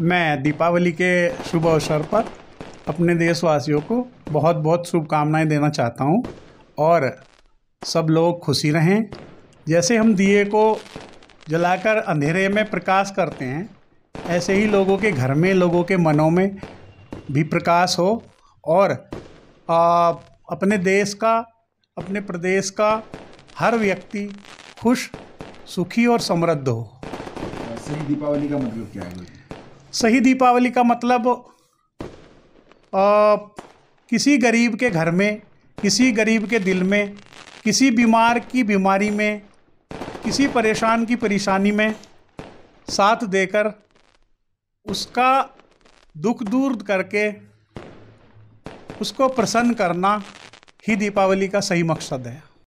मैं दीपावली के शुभ अवसर पर अपने देशवासियों को बहुत बहुत शुभकामनाएं देना चाहता हूं और सब लोग खुशी रहें जैसे हम दिए को जलाकर अंधेरे में प्रकाश करते हैं ऐसे ही लोगों के घर में लोगों के मनों में भी प्रकाश हो और आ, अपने देश का अपने प्रदेश का हर व्यक्ति खुश सुखी और समृद्ध हो ऐसे ही दीपावली का मतलब क्या है सही दीपावली का मतलब आ, किसी गरीब के घर में किसी गरीब के दिल में किसी बीमार की बीमारी में किसी परेशान की परेशानी में साथ देकर उसका दुख दूर करके उसको प्रसन्न करना ही दीपावली का सही मकसद है